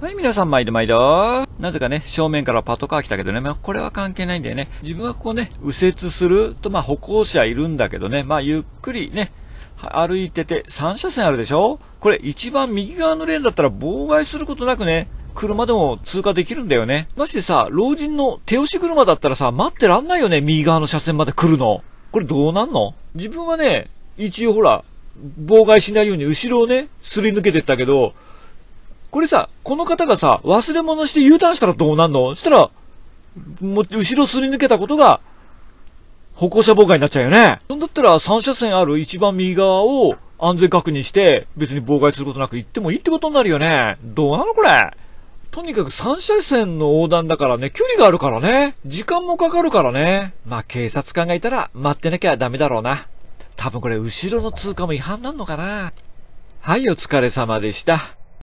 はい、皆さん、毎度毎度。なぜかね、正面からパトカー来たけどね、まあ、これは関係ないんだよね。自分はここね、右折すると、まあ、歩行者いるんだけどね、まあ、ゆっくりね、歩いてて、3車線あるでしょこれ、一番右側のレーンだったら妨害することなくね、車でも通過できるんだよね。ましてさ、老人の手押し車だったらさ、待ってらんないよね、右側の車線まで来るの。これどうなんの自分はね、一応ほら、妨害しないように後ろをね、すり抜けてったけど、これさ、この方がさ、忘れ物して U ターンしたらどうなんのしたら、もう、後ろすり抜けたことが、歩行者妨害になっちゃうよね。そんだったら3車線ある一番右側を安全確認して、別に妨害することなく行ってもいいってことになるよね。どうなのこれ。とにかく3車線の横断だからね、距離があるからね。時間もかかるからね。まあ、警察官がいたら待ってなきゃダメだろうな。多分これ後ろの通過も違反なんのかな。はい、お疲れ様でした。